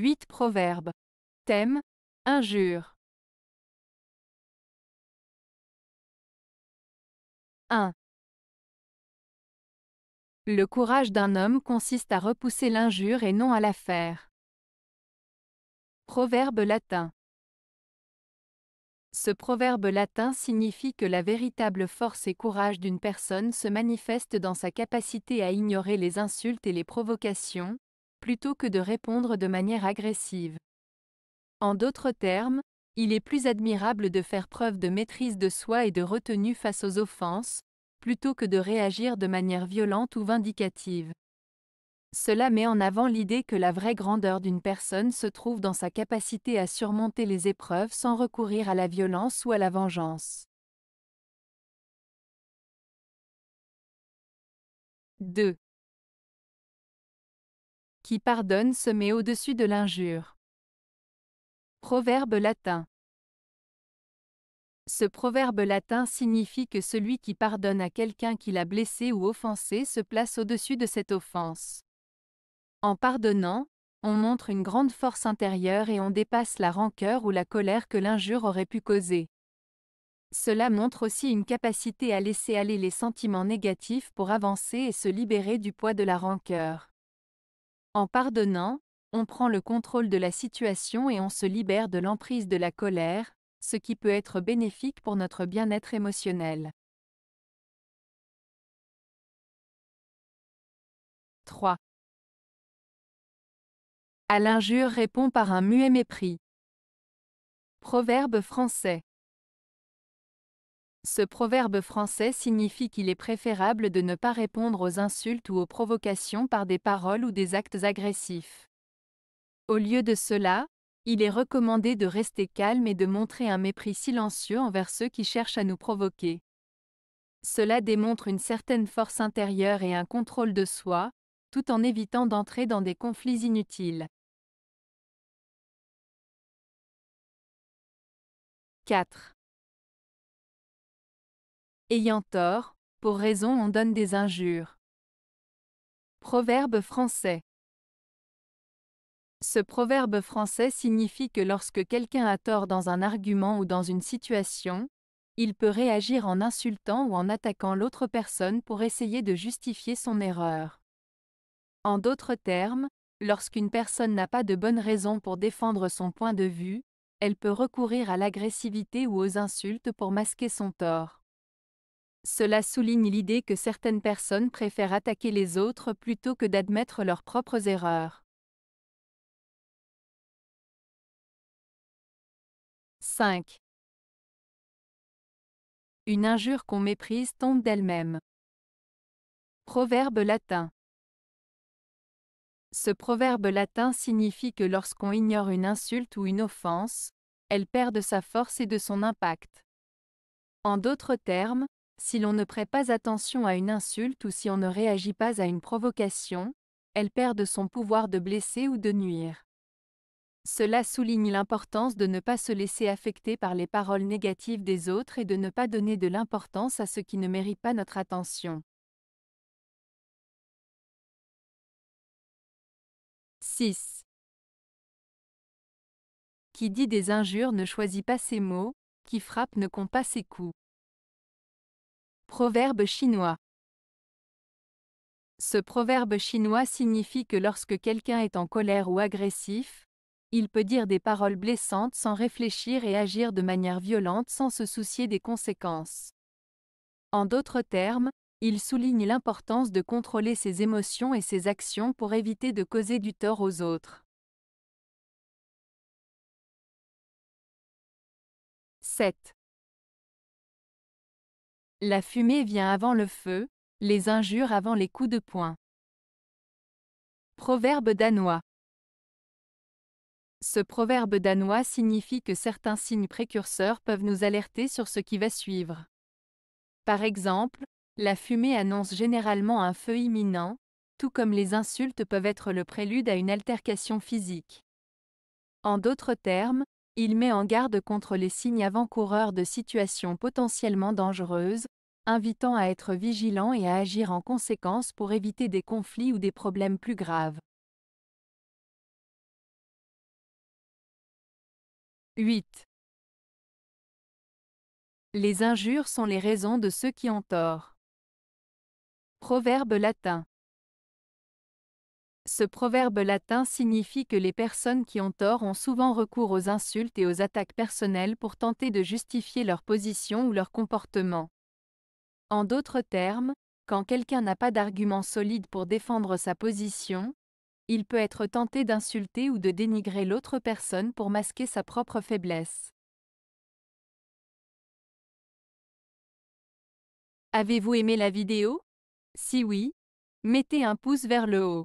8 Proverbes. Thème Injure. 1. Le courage d'un homme consiste à repousser l'injure et non à la faire. Proverbe latin. Ce proverbe latin signifie que la véritable force et courage d'une personne se manifeste dans sa capacité à ignorer les insultes et les provocations, plutôt que de répondre de manière agressive. En d'autres termes, il est plus admirable de faire preuve de maîtrise de soi et de retenue face aux offenses, plutôt que de réagir de manière violente ou vindicative. Cela met en avant l'idée que la vraie grandeur d'une personne se trouve dans sa capacité à surmonter les épreuves sans recourir à la violence ou à la vengeance. 2 qui pardonne se met au-dessus de l'injure. Proverbe latin. Ce proverbe latin signifie que celui qui pardonne à quelqu'un qui l'a blessé ou offensé se place au-dessus de cette offense. En pardonnant, on montre une grande force intérieure et on dépasse la rancœur ou la colère que l'injure aurait pu causer. Cela montre aussi une capacité à laisser aller les sentiments négatifs pour avancer et se libérer du poids de la rancœur. En pardonnant, on prend le contrôle de la situation et on se libère de l'emprise de la colère, ce qui peut être bénéfique pour notre bien-être émotionnel. 3. À l'injure répond par un muet mépris. Proverbe français. Ce proverbe français signifie qu'il est préférable de ne pas répondre aux insultes ou aux provocations par des paroles ou des actes agressifs. Au lieu de cela, il est recommandé de rester calme et de montrer un mépris silencieux envers ceux qui cherchent à nous provoquer. Cela démontre une certaine force intérieure et un contrôle de soi, tout en évitant d'entrer dans des conflits inutiles. 4. Ayant tort, pour raison on donne des injures. Proverbe français. Ce proverbe français signifie que lorsque quelqu'un a tort dans un argument ou dans une situation, il peut réagir en insultant ou en attaquant l'autre personne pour essayer de justifier son erreur. En d'autres termes, lorsqu'une personne n'a pas de bonne raison pour défendre son point de vue, elle peut recourir à l'agressivité ou aux insultes pour masquer son tort. Cela souligne l'idée que certaines personnes préfèrent attaquer les autres plutôt que d'admettre leurs propres erreurs. 5. Une injure qu'on méprise tombe d'elle-même. Proverbe latin. Ce proverbe latin signifie que lorsqu'on ignore une insulte ou une offense, elle perd de sa force et de son impact. En d'autres termes, si l'on ne prête pas attention à une insulte ou si on ne réagit pas à une provocation, elle perd de son pouvoir de blesser ou de nuire. Cela souligne l'importance de ne pas se laisser affecter par les paroles négatives des autres et de ne pas donner de l'importance à ce qui ne mérite pas notre attention. « 6. Qui dit des injures ne choisit pas ses mots, qui frappe ne compte pas ses coups. Proverbe chinois. Ce proverbe chinois signifie que lorsque quelqu'un est en colère ou agressif, il peut dire des paroles blessantes sans réfléchir et agir de manière violente sans se soucier des conséquences. En d'autres termes, il souligne l'importance de contrôler ses émotions et ses actions pour éviter de causer du tort aux autres. 7. La fumée vient avant le feu, les injures avant les coups de poing. Proverbe danois. Ce proverbe danois signifie que certains signes précurseurs peuvent nous alerter sur ce qui va suivre. Par exemple, la fumée annonce généralement un feu imminent, tout comme les insultes peuvent être le prélude à une altercation physique. En d'autres termes, il met en garde contre les signes avant-coureurs de situations potentiellement dangereuses, invitant à être vigilant et à agir en conséquence pour éviter des conflits ou des problèmes plus graves. 8. Les injures sont les raisons de ceux qui ont tort. Proverbe latin. Ce proverbe latin signifie que les personnes qui ont tort ont souvent recours aux insultes et aux attaques personnelles pour tenter de justifier leur position ou leur comportement. En d'autres termes, quand quelqu'un n'a pas d'argument solide pour défendre sa position, il peut être tenté d'insulter ou de dénigrer l'autre personne pour masquer sa propre faiblesse. Avez-vous aimé la vidéo Si oui, mettez un pouce vers le haut.